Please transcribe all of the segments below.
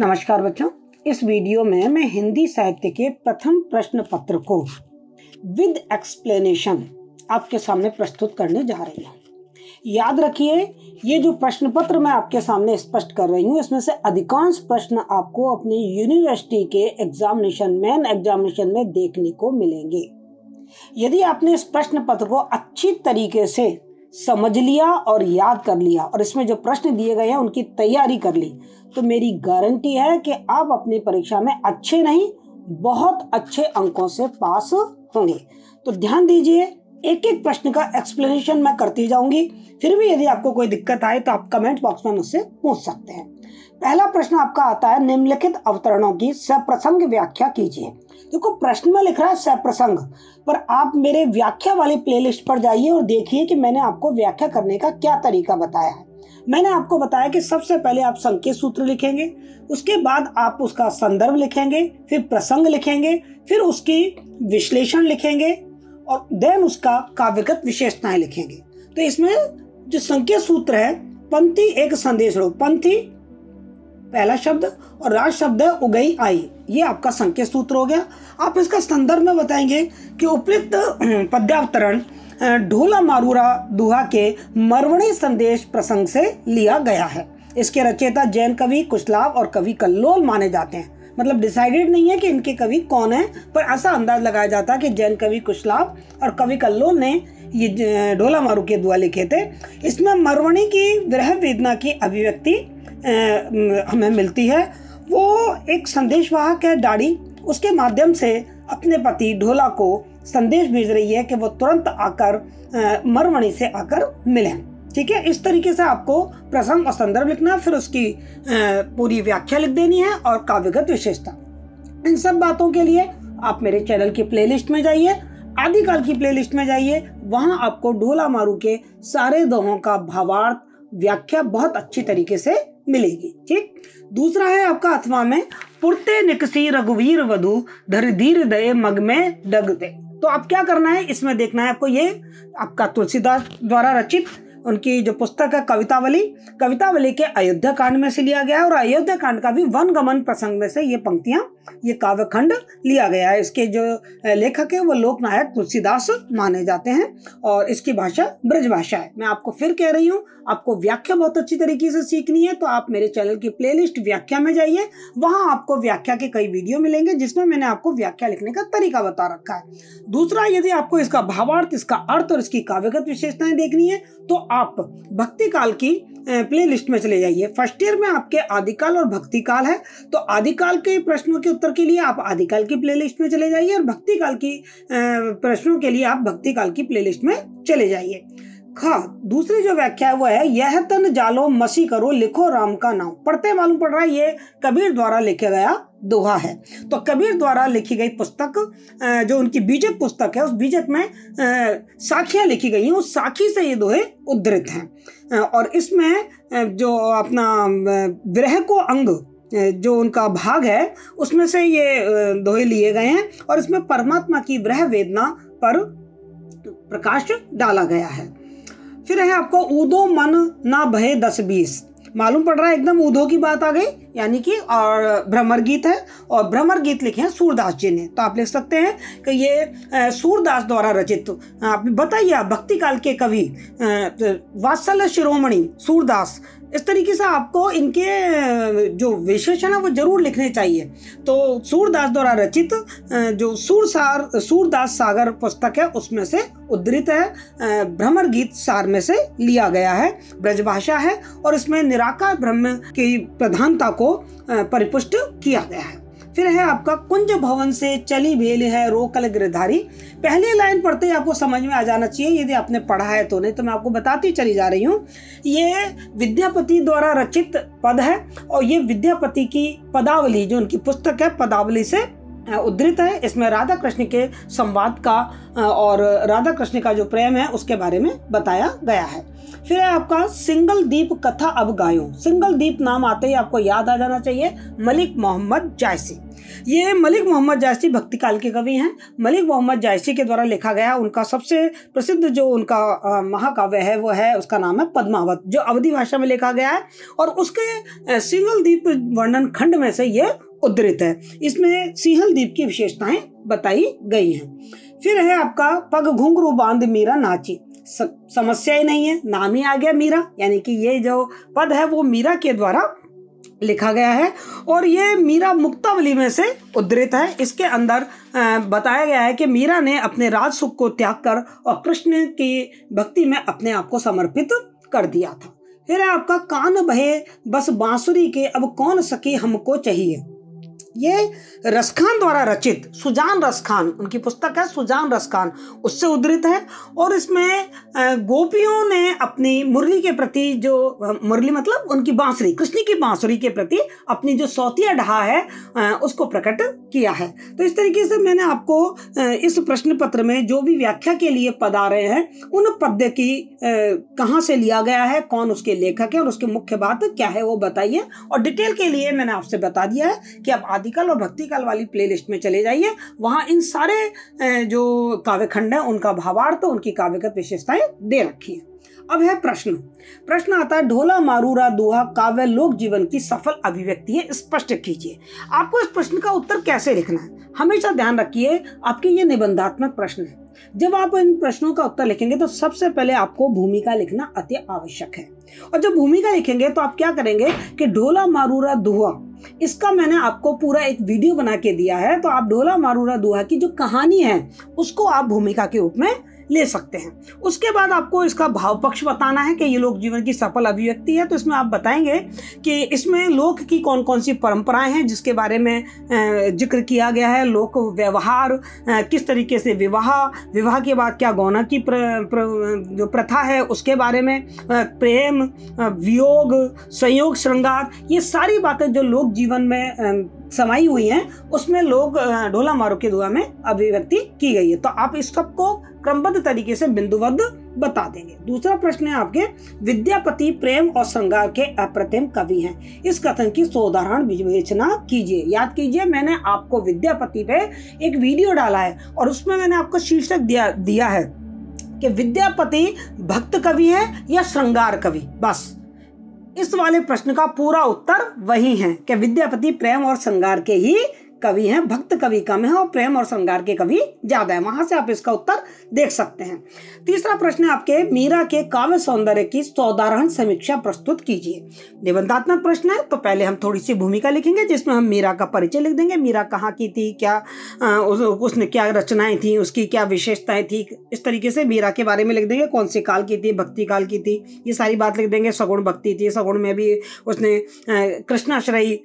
नमस्कार बच्चों इस वीडियो में मैं हिंदी साहित्य के प्रथम प्रश्न पत्र को विद एक्सप्लेनेशन आपके सामने प्रस्तुत करने जा रही हूँ याद रखिए ये जो प्रश्न पत्र मैं आपके सामने स्पष्ट कर रही हूँ इसमें से अधिकांश प्रश्न आपको अपनी यूनिवर्सिटी के एग्जामिनेशन मैन एग्जामिनेशन में देखने को मिलेंगे यदि आपने इस प्रश्न पत्र को अच्छी तरीके से समझ लिया और याद कर लिया और इसमें जो प्रश्न दिए गए हैं उनकी तैयारी कर ली तो मेरी गारंटी है कि आप अपनी परीक्षा में अच्छे नहीं बहुत अच्छे अंकों से पास होंगे तो ध्यान दीजिए एक एक प्रश्न का एक्सप्लेनेशन मैं करती जाऊंगी फिर भी यदि आपको कोई दिक्कत आए तो आप कमेंट बॉक्स में मुझसे पूछ सकते हैं पहला प्रश्न आपका आता है निम्नलिखित अवतरणों की सप्रसंग व्याख्या कीजिए देखो प्रश्न में लिख रहा है सप्रसंग पर आप मेरे व्याख्या वाले प्लेलिस्ट पर जाइए और देखिए कि मैंने आपको व्याख्या करने का क्या तरीका बताया है मैंने आपको बताया कि सबसे पहले आप संकेत सूत्र लिखेंगे उसके बाद आप उसका संदर्भ लिखेंगे फिर प्रसंग लिखेंगे फिर उसकी विश्लेषण लिखेंगे और देन उसका काव्यगत विशेषताएं लिखेंगे तो इसमें जो संकेत सूत्र है पंथी एक संदेश रूप पंथी पहला शब्द और राज शब्द है उगई आई ये आपका संकेत सूत्र हो गया आप इसका संदर्भ में बताएंगे कि उपयुक्त पद्यावतरण ढोला मारूरा दुहा के मरवणी संदेश प्रसंग से लिया गया है इसके रचयिता जैन कवि कुशलाभ और कवि कल्लोल माने जाते हैं मतलब डिसाइडेड नहीं है कि इनके कवि कौन हैं पर ऐसा अंदाज लगाया जाता है कि जैन कवि कुशलाभ और कवि कल्लोल ने ये डोला मारू के दुआ लिखे थे इसमें मरवणी की ग्रह वेदना की अभिव्यक्ति हमें मिलती है वो एक संदेशवाहक है डाड़ी उसके माध्यम से अपने पति ढोला को संदेश भेज रही है कि वो तुरंत आकर मरवणी से आकर मिलें ठीक है इस तरीके से आपको प्रसंग और संदर्भ लिखना फिर उसकी पूरी व्याख्या लिख देनी है और काव्यगत विशेषता इन सब बातों के लिए आप मेरे चैनल की प्लेलिस्ट में जाइए आदिकाल की प्लेलिस्ट में जाइए वहां आपको ढोला मारू के सारे दोहों का भावार्थ व्याख्या बहुत अच्छी तरीके से मिलेगी ठीक दूसरा है आपका अथवा में पुरते निकसी रघुवीर वधु धर धीर दे मग में डग दे तो आप क्या करना है इसमें देखना है आपको ये आपका तुलसीदास द्वारा रचित उनकी जो पुस्तक है कवितावली कवितावली के अयोध्या कांड में से लिया गया है और अयोध्या कांड का भी वन गमन प्रसंग में से ये पंक्तियाँ ये काव्य खंड लिया गया है इसके जो लेखक है वो लोकनायक तुलसीदास माने जाते हैं और इसकी भाषा ब्रज भाषा है मैं आपको फिर कह रही हूँ आपको व्याख्या बहुत अच्छी तरीके से सीखनी है तो आप मेरे चैनल की प्ले व्याख्या में जाइए वहाँ आपको व्याख्या के कई वीडियो मिलेंगे जिसमें मैंने आपको व्याख्या लिखने का तरीका बता रखा है दूसरा यदि आपको इसका भावार्थ इसका अर्थ और इसकी काव्यगत विशेषताएं देखनी है तो आप भक्ति काल की प्ले लिस्ट में चले जाइए फर्स्ट ईयर में आपके आदिकाल और भक्ति काल है तो आदिकाल के प्रश्नों के उत्तर के लिए आप आदिकाल की प्ले लिस्ट में चले जाइए और भक्ति काल की प्रश्नों के लिए आप भक्ति काल की प्ले लिस्ट में चले जाइए खा हाँ, दूसरी जो व्याख्या है वह है यह तन जालो मसी करो लिखो राम का नाम पढ़ते मालूम पड़ रहा है ये कबीर द्वारा लिखा गया दोहा है तो कबीर द्वारा लिखी गई पुस्तक जो उनकी बीजक पुस्तक है उस बीजक में साखियां लिखी गई हैं उस साखी से ये दोहे उद्धृत हैं और इसमें जो अपना विरह को अंग जो उनका भाग है उसमें से ये दोहे लिए गए हैं और इसमें परमात्मा की वृह वेदना पर प्रकाश डाला गया है फिर है आपको उदो मन ना बहे दस बीस मालूम पड़ रहा है एकदम उदो की बात आ गई यानी कि और भ्रमर गीत है और भ्रमर गीत लिखे हैं सूरदास जी ने तो आप लिख सकते हैं कि ये सूरदास द्वारा रचित आप बताइए आप भक्ति काल के कवि तो वात्सल शिरोमणि सूरदास इस तरीके से आपको इनके जो विशेषण है वो जरूर लिखने चाहिए तो सूरदास द्वारा रचित जो सूरसार सूरदास सागर पुस्तक है उसमें से उद्धृत है भ्रमर गीत सार में से लिया गया है ब्रजभाषा है और इसमें निराकार ब्रह्म की प्रधानता को को परिपुष्ट किया गया है फिर है आपका कुंज भवन से चली भेल है रोकल गिरधारी पहले लाइन पढ़ते ही आपको समझ में आ जाना चाहिए यदि आपने पढ़ा है तो नहीं तो मैं आपको बताती चली जा रही हूँ ये विद्यापति द्वारा रचित पद है और ये विद्यापति की पदावली जो उनकी पुस्तक है पदावली से उद्धृत है इसमें राधा कृष्ण के संवाद का और राधा कृष्ण का जो प्रेम है उसके बारे में बताया गया है फिर है आपका सिंगल दीप कथा अब गायो सिंगल दीप नाम आते ही आपको याद आ जाना चाहिए मलिक मोहम्मद जायसी ये मलिक मोहम्मद जायसी भक्ति काल के कवि हैं मलिक मोहम्मद जायसी के द्वारा लिखा गया उनका सबसे प्रसिद्ध जो उनका महाकाव्य है वो है उसका नाम है पद्मावत जो अवधि भाषा में लिखा गया है और उसके सिंगल दीप वर्णन खंड में से ये उद्धृत है इसमें सिंहल दीप की विशेषताएं बताई गई हैं फिर है आपका पग घुंघरू बांध मीरा नाची समस्या ही नहीं है नाम ही आ गया मीरा यानी कि ये जो पद है वो मीरा के द्वारा लिखा गया है और ये मीरा मुक्तावली में से उद्धृत है इसके अंदर बताया गया है कि मीरा ने अपने राजसुख को त्याग कर और कृष्ण की भक्ति में अपने आप को समर्पित कर दिया था फिर आपका कान बहे बस बांसुरी के अब कौन सकी हमको चाहिए ये रसखान द्वारा रचित सुजान रसखान उनकी पुस्तक है सुजान रसखान उससे उद्धृत है और इसमें गोपियों ने अपनी मुरली के प्रति जो मुरली मतलब उनकी बांसुरी कृष्ण की बांसुरी के प्रति अपनी जो सौतिया ढहा है उसको प्रकट किया है तो इस तरीके से मैंने आपको इस प्रश्न पत्र में जो भी व्याख्या के लिए पद आ रहे हैं उन पद्य की कहाँ से लिया गया है कौन उसके लेखक है और उसकी मुख्य बात क्या है वो बताइए और डिटेल के लिए मैंने आपसे बता दिया है कि आप समाधिकाल और भक्तिकाल वाली प्लेलिस्ट में चले जाइए वहाँ इन सारे जो काव्य खंड हैं उनका भावार्थ उनकी काव्यगत विशेषताएं दे रखी हैं अब है प्रश्न प्रश्न आता है ढोला मारूरा दोहा काव्य लोक जीवन की सफल अभिव्यक्ति है स्पष्ट कीजिए आपको इस प्रश्न का उत्तर कैसे लिखना है हमेशा ध्यान रखिए आपके ये निबंधात्मक प्रश्न है जब आप इन प्रश्नों का उत्तर लिखेंगे तो सबसे पहले आपको भूमिका लिखना अति आवश्यक है और जब भूमिका लिखेंगे तो आप क्या करेंगे कि ढोला मारूरा दुआ इसका मैंने आपको पूरा एक वीडियो बना के दिया है तो आप ढोला मारूरा दुआ की जो कहानी है उसको आप भूमिका के रूप में ले सकते हैं उसके बाद आपको इसका भाव पक्ष बताना है कि ये लोक जीवन की सफल अभिव्यक्ति है तो इसमें आप बताएंगे कि इसमें लोक की कौन कौन सी परंपराएं हैं जिसके बारे में जिक्र किया गया है लोक व्यवहार किस तरीके से विवाह विवाह के बाद क्या गौना की प्र, प्र, जो प्रथा है उसके बारे में प्रेम वियोग संयोग श्रृंगार ये सारी बातें जो लोक जीवन में समाई हुई हैं उसमें लोग ढोला मारो की दुआ में अभिव्यक्ति की गई है तो आप इस कप को क्रमबद्ध तरीके से बिंदुबद्ध बता देंगे दूसरा प्रश्न है आपके विद्यापति प्रेम और श्रृंगार के अप्रतिम कवि हैं इस कथन की सोदाहरण विवेचना कीजिए याद कीजिए मैंने आपको विद्यापति पे एक वीडियो डाला है और उसमें मैंने आपको शीर्षक दिया दिया है कि विद्यापति भक्त कवि है या श्रृंगार कवि बस इस वाले प्रश्न का पूरा उत्तर वही है कि विद्यापति प्रेम और श्रृंगार के ही कवि हैं भक्त कवि कम है और प्रेम और श्रृंगार के कवि ज़्यादा है वहां से आप इसका उत्तर देख सकते हैं तीसरा प्रश्न आपके मीरा के काव्य सौंदर्य की सौदारण समीक्षा प्रस्तुत कीजिए निबंधात्मक प्रश्न है तो पहले हम थोड़ी सी भूमिका लिखेंगे जिसमें हम मीरा का परिचय लिख देंगे मीरा कहाँ की थी क्या उसने क्या रचनाएं थी उसकी क्या विशेषताएं थी इस तरीके से मीरा के बारे में लिख देंगे कौन सी काल की थी भक्ति काल की थी ये सारी बात लिख देंगे सगुण भक्ति थी सगुण में भी उसने कृष्णाश्रयी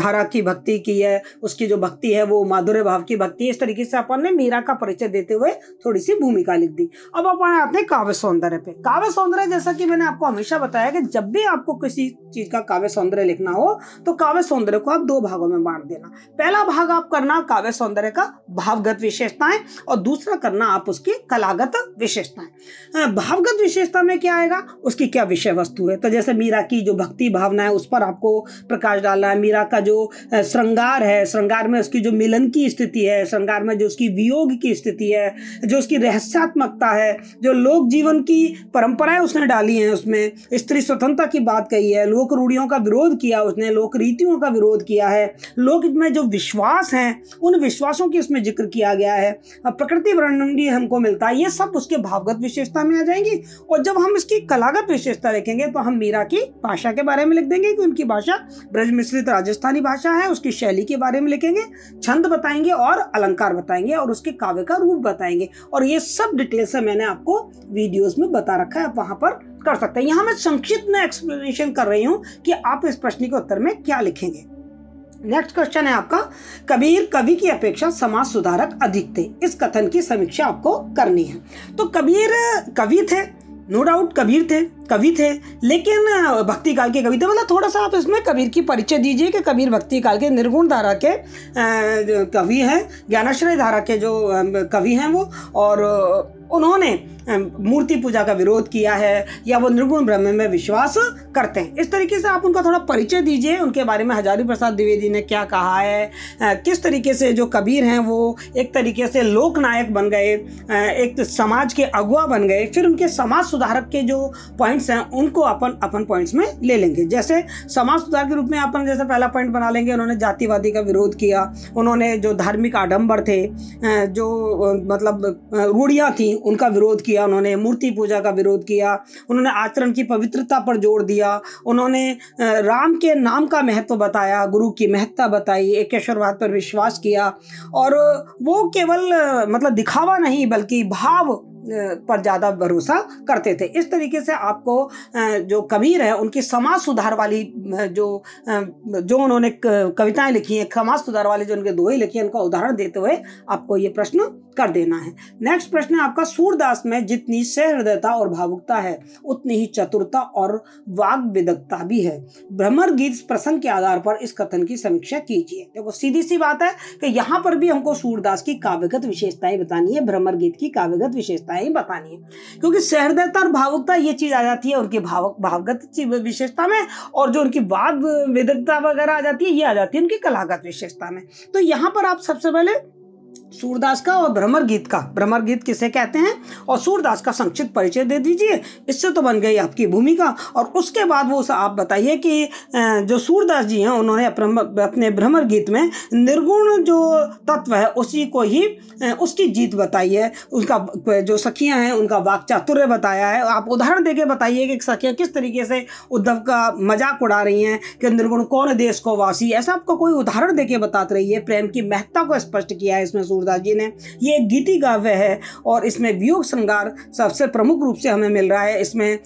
धारा की भक्ति की है उसकी जो भक्ति है वो माधुर्य भाव की भक्ति है इस तरीके से अपन ने मीरा का परिचय देते हुए थोड़ी सी भूमिका लिख दी अब अपन आते हैं काव्य सौंदर्य पे काव्य सौंदर्य जैसा कि मैंने आपको हमेशा बताया कि जब भी आपको किसी चीज का काव्य सौंदर्य लिखना हो तो काव्य सौंदर्य को आप दो भागों में बांट देना पहला भाग आप करना काव्य सौंदर्य का भावगत विशेषताएं और दूसरा करना आप उसकी कलागत विशेषताएं भावगत विशेषता में क्या आएगा उसकी क्या विषय वस्तु है तो जैसे मीरा की जो भक्ति भावना है उस पर आपको प्रकाश डालना है मीरा का जो श्रृंगार है श्रृंगार श्रृंगार में उसकी जो मिलन की स्थिति है श्रृंगार में जो उसकी वियोग की स्थिति है जो उसकी रहस्यात्मकता है जो लोक जीवन की परंपराएं उसने डाली हैं उसमें स्त्री स्वतंत्रता की बात कही है लोक रूढ़ियों का विरोध किया उसने लोक रीतियों का विरोध किया है लोक में जो विश्वास हैं उन विश्वासों की उसमें जिक्र किया गया है प्रकृति वर्णन भी हमको मिलता है ये सब उसके भावगत विशेषता में आ जाएंगी और जब हम इसकी कलागत विशेषता देखेंगे तो हम मीरा की भाषा के बारे में लिख देंगे कि उनकी भाषा ब्रज मिश्रित राजस्थानी भाषा है उसकी शैली के बारे में लिख लिखेंगे छंद बताएंगे और अलंकार बताएंगे और उसके काव्य का रूप बताएंगे और ये सब डिटेल से मैंने आपको वीडियोस में बता रखा है आप वहां पर कर सकते हैं यहां मैं संक्षिप्त में एक्सप्लेनेशन कर रही हूं कि आप इस प्रश्न के उत्तर में क्या लिखेंगे नेक्स्ट क्वेश्चन है आपका कबीर कवि की अपेक्षा समाज सुधारक अधिक थे इस कथन की समीक्षा आपको करनी है तो कबीर कवि थे नो डाउट कबीर थे कवि थे लेकिन भक्ति काल के कवि थे मतलब थोड़ा सा आप इसमें कबीर की परिचय दीजिए कि कबीर भक्ति काल के निर्गुण धारा के कवि हैं ज्ञानाश्रय धारा के जो कवि हैं वो और उन्होंने मूर्ति पूजा का विरोध किया है या वो निर्गुण ब्रह्म में विश्वास करते हैं इस तरीके से आप उनका थोड़ा परिचय दीजिए उनके बारे में हजारी प्रसाद द्विवेदी ने क्या कहा है किस तरीके से जो कबीर हैं वो एक तरीके से लोक नायक बन गए एक समाज के अगुआ बन गए फिर उनके समाज सुधारक के जो पॉइंट्स हैं उनको अपन अपन पॉइंट्स में ले लेंगे जैसे समाज सुधार के रूप में अपन जैसे पहला पॉइंट बना लेंगे उन्होंने जातिवादी का विरोध किया उन्होंने जो धार्मिक आडम्बर थे जो मतलब रूढ़ियाँ थी उनका विरोध किया किया उन्होंने मूर्ति पूजा का विरोध किया उन्होंने आचरण की पवित्रता पर जोर दिया उन्होंने राम के नाम का महत्व बताया गुरु की महत्ता बताई एकेश्वरवाद पर विश्वास किया और वो केवल मतलब दिखावा नहीं बल्कि भाव पर ज़्यादा भरोसा करते थे इस तरीके से आपको जो कबीर है उनकी समाज सुधार वाली जो जो उन्होंने कविताएं लिखी हैं समाज सुधार वाले जो उनके दोहे लिखी हैं उनका उदाहरण देते हुए आपको ये प्रश्न कर देना है नेक्स्ट प्रश्न है आपका सूरदास में जितनी सहृदयता और भावुकता है उतनी ही चतुरता और वाग विदकता भी है भ्रमर गीत प्रसंग के आधार पर इस कथन की समीक्षा कीजिए देखो सीधी सी बात है कि यहाँ पर भी हमको सूरदास की काव्यगत विशेषताएं बतानी है भ्रमर गीत की काव्यगत विशेषता ये बतानी है क्योंकि सहृदयता और भावुकता ये चीज़ आ जाती है उनकी भावक भावगत विशेषता में और जो उनकी वाद विदग्धता वगैरह आ जाती है ये आ जाती है उनकी कलागत विशेषता में तो यहाँ पर आप सबसे पहले सूरदास का और भ्रमर गीत का भ्रमर गीत किसे कहते हैं और सूरदास का संक्षिप्त परिचय दे दीजिए इससे तो बन गई आपकी भूमिका और उसके बाद वो आप बताइए कि जो सूरदास जी हैं उन्होंने अपने भ्रमर गीत में निर्गुण जो तत्व है उसी को ही उसकी जीत बताई है उनका जो सखियाँ हैं उनका वाक चातुर्य बताया है आप उदाहरण देके बताइए कि सखियाँ किस तरीके से उद्धव का मजाक उड़ा रही हैं कि निर्गुण कौन देश को वासी ऐसा आपको कोई उदाहरण देके बताते रहिए प्रेम की महत्ता को स्पष्ट किया है इसमें सूर्य सूरदास जी ने ये एक गीति काव्य है और इसमें वियोग श्रृंगार सबसे प्रमुख रूप से हमें मिल रहा है इसमें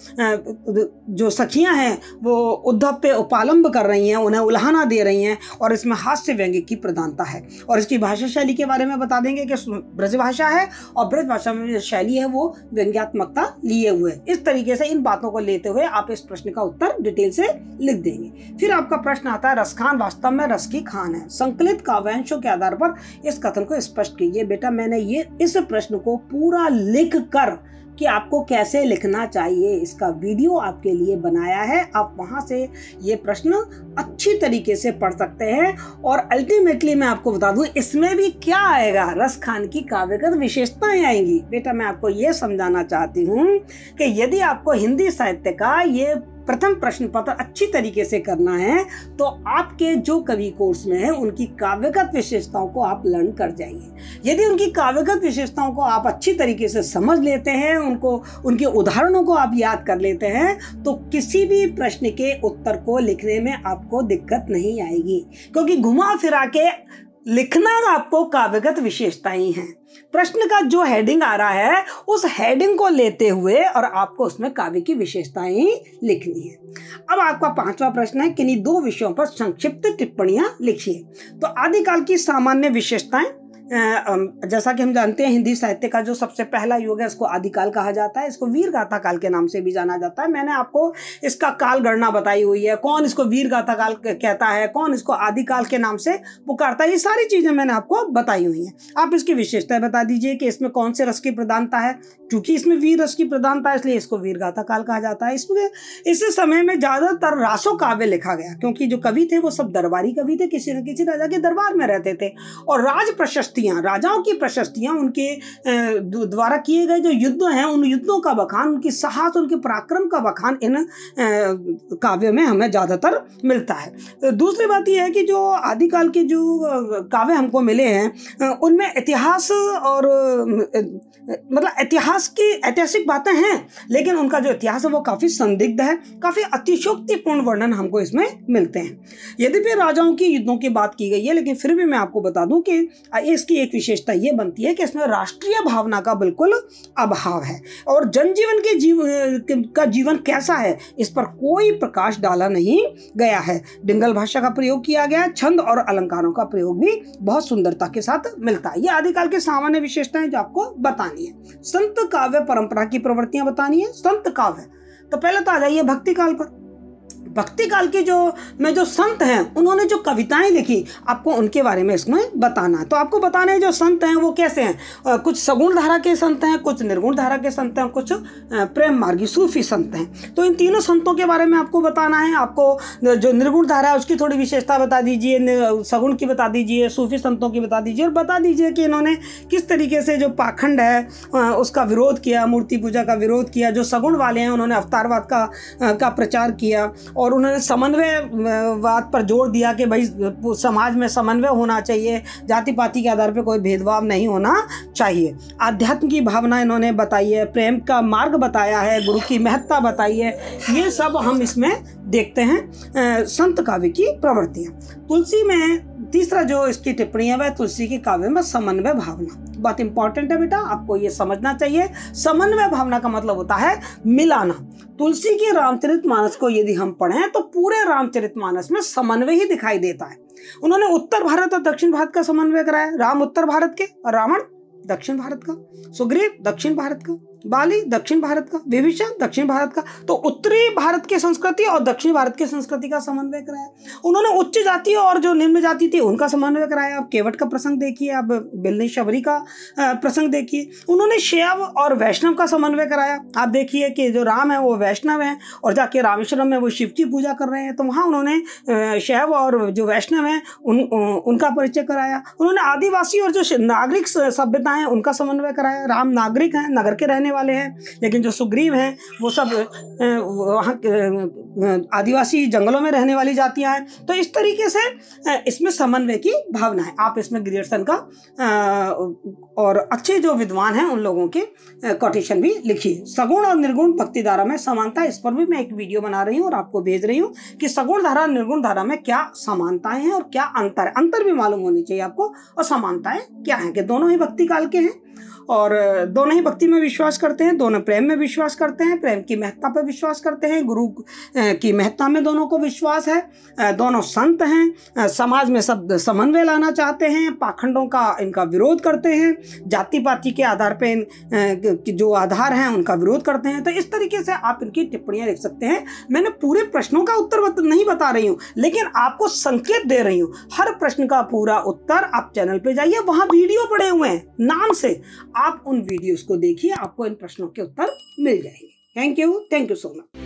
जो सखियाँ हैं वो उद्धव पे उपालंब कर रही हैं उन्हें उल्हाना दे रही हैं और इसमें हास्य व्यंग्य की प्रधानता है और इसकी भाषा शैली के बारे में बता देंगे कि ब्रज भाषा है और ब्रज भाषा में जो शैली है वो व्यंग्यात्मकता लिए हुए इस तरीके से इन बातों को लेते हुए आप इस प्रश्न का उत्तर डिटेल से लिख देंगे फिर आपका प्रश्न आता है रसखान वास्तव में रस की खान है संकलित काव्यांशों के आधार पर इस कथन को स्पष्ट स्पष्ट कीजिए बेटा मैंने ये इस प्रश्न को पूरा लिख कर कि आपको कैसे लिखना चाहिए इसका वीडियो आपके लिए बनाया है आप वहाँ से ये प्रश्न अच्छी तरीके से पढ़ सकते हैं और अल्टीमेटली मैं आपको बता दूँ इसमें भी क्या आएगा रस खान की काव्यगत विशेषताएं आएंगी बेटा मैं आपको ये समझाना चाहती हूँ कि यदि आपको हिंदी साहित्य का ये प्रथम प्रश्न पत्र अच्छी तरीके से करना है तो आपके जो कवि कोर्स में है उनकी काव्यगत विशेषताओं को आप लर्न कर जाइए यदि उनकी काव्यगत विशेषताओं को आप अच्छी तरीके से समझ लेते हैं उनको उनके उदाहरणों को आप याद कर लेते हैं तो किसी भी प्रश्न के उत्तर को लिखने में आपको दिक्कत नहीं आएगी क्योंकि घुमा फिरा के लिखना तो आपको काव्यगत विशेषताएं हैं प्रश्न का जो हेडिंग आ रहा है उस हेडिंग को लेते हुए और आपको उसमें काव्य की विशेषताएं लिखनी है अब आपका पांचवा प्रश्न है किन्हीं दो विषयों पर संक्षिप्त टिप्पणियां लिखिए तो आदिकाल की सामान्य विशेषताएं जैसा कि हम जानते हैं हिंदी साहित्य का जो सबसे पहला युग है इसको आदिकाल कहा जाता है इसको वीर गाथा काल के नाम से भी जाना जाता है मैंने आपको इसका काल गणना बताई हुई है कौन इसको वीर गाथा काल कहता है कौन इसको आदिकाल के नाम से पुकारता है ये सारी चीज़ें मैंने आपको बताई हुई हैं आप इसकी विशेषताएं बता दीजिए कि इसमें कौन से रस की प्रधानता है क्योंकि इसमें वीर रस की प्रधानता है इसलिए इसको वीर गाथा काल कहा जाता है इसमें इस समय में ज़्यादातर रासो काव्य लिखा गया क्योंकि जो कवि थे वो सब दरबारी कवि थे किसी न किसी राजा के दरबार में रहते थे और राज प्रशस्त प्रशस्तियाँ राजाओं की प्रशस्तियाँ उनके द्वारा किए गए जो युद्ध हैं उन युद्धों का बखान उनकी साहस उनके पराक्रम का बखान इन काव्य में हमें ज़्यादातर मिलता है दूसरी बात यह है कि जो आदिकाल के जो काव्य हमको मिले हैं उनमें इतिहास और मतलब इतिहास की ऐतिहासिक बातें हैं लेकिन उनका जो इतिहास है वो काफ़ी संदिग्ध है काफ़ी अतिशोक्तिपूर्ण वर्णन हमको इसमें मिलते हैं यदि भी राजाओं के युद्धों की बात की गई है लेकिन फिर भी मैं आपको बता दूं कि इस इसकी एक विशेषता ये बनती है कि इसमें राष्ट्रीय भावना का बिल्कुल अभाव है और जनजीवन के जीव का जीवन कैसा है इस पर कोई प्रकाश डाला नहीं गया है डिंगल भाषा का प्रयोग किया गया छंद और अलंकारों का प्रयोग भी बहुत सुंदरता के साथ मिलता है ये आदिकाल की सामान्य विशेषताएं जो आपको बतानी है संत काव्य परंपरा की प्रवृत्तियां बतानी है संत काव्य तो पहले तो आ जाइए भक्ति काल पर भक्ति काल के जो में जो संत हैं उन्होंने जो कविताएं लिखी आपको उनके बारे में इसमें बताना है तो आपको बताने जो संत हैं वो कैसे हैं कुछ सगुण धारा के संत हैं कुछ निर्गुण धारा के संत हैं कुछ प्रेम मार्गी सूफी संत हैं तो इन तीनों संतों के बारे में आपको बताना है आपको जो निर्गुण धारा है उसकी थोड़ी विशेषता बता दीजिए सगुण की बता दीजिए सूफी संतों की बता दीजिए और बता दीजिए कि इन्होंने किस तरीके से जो पाखंड है उसका विरोध किया मूर्ति पूजा का विरोध किया जो सगुण वाले हैं उन्होंने अवतारवाद का का प्रचार किया और उन्होंने समन्वय बात पर जोर दिया कि भाई समाज में समन्वय होना चाहिए जाति पाति के आधार पर कोई भेदभाव नहीं होना चाहिए आध्यात्म की भावना इन्होंने बताई है प्रेम का मार्ग बताया है गुरु की महत्ता बताई है ये सब हम इसमें देखते हैं संत काव्य की प्रवृत्तियाँ तुलसी में तीसरा जो इसकी टिप्पणी है वह तुलसी के काव्य में समन्वय भावना बहुत इंपॉर्टेंट है बेटा आपको ये समझना चाहिए समन्वय भावना का मतलब होता है मिलाना तुलसी के रामचरित मानस को यदि हम पढ़ें तो पूरे रामचरित मानस में समन्वय ही दिखाई देता है उन्होंने उत्तर भारत और दक्षिण भारत का समन्वय कराया राम उत्तर भारत के और रावण दक्षिण भारत का सुग्रीव दक्षिण भारत का बाली दक्षिण भारत का विभिषण दक्षिण भारत का तो उत्तरी भारत के संस्कृति और दक्षिण भारत के संस्कृति का समन्वय कराया उन्होंने उच्च जाति और जो निम्न जाति थी उनका समन्वय कराया आप केवट का प्रसंग देखिए आप बिलनी शबरी का प्रसंग देखिए उन्होंने शैव और वैष्णव का समन्वय कराया आप देखिए कि जो राम है वो वैष्णव है और जाके रामेश्वरम में वो शिव की पूजा कर रहे हैं तो वहाँ उन्होंने शैव और जो वैष्णव हैं उन उनका परिचय कराया उन्होंने आदिवासी और जो नागरिक सभ्यता है उनका समन्वय कराया राम नागरिक हैं नगर के रहने रहने वाले हैं लेकिन जो सुग्रीव हैं वो सब वहाँ आदिवासी जंगलों में रहने वाली जातियाँ हैं तो इस तरीके से इसमें समन्वय की भावना है आप इसमें ग्रियर्सन का और अच्छे जो विद्वान हैं उन लोगों के कोटेशन भी लिखिए सगुण और निर्गुण भक्ति धारा में समानता इस पर भी मैं एक वीडियो बना रही हूँ और आपको भेज रही हूँ कि सगुण धारा निर्गुण धारा में क्या समानताएं हैं और क्या अंतर है अंतर भी मालूम होनी चाहिए आपको और समानताएं क्या हैं कि दोनों ही भक्ति काल के हैं और दोनों ही भक्ति में विश्वास करते हैं दोनों प्रेम में विश्वास करते हैं प्रेम की महत्ता पर विश्वास करते हैं गुरु की महत्ता में दोनों को विश्वास है दोनों संत हैं समाज में सब समन्वय लाना चाहते हैं पाखंडों का इनका विरोध करते हैं जाति पाति के आधार पर जो आधार हैं उनका विरोध करते हैं तो इस तरीके से आप इनकी टिप्पणियाँ लिख सकते हैं मैंने पूरे प्रश्नों का उत्तर नहीं बता रही हूँ लेकिन आपको संकेत दे रही हूँ हर प्रश्न का पूरा उत्तर आप चैनल पर जाइए वहाँ वीडियो पड़े हुए हैं नाम से आप उन वीडियोस को देखिए आपको इन प्रश्नों के उत्तर मिल जाएंगे thank you thank you so much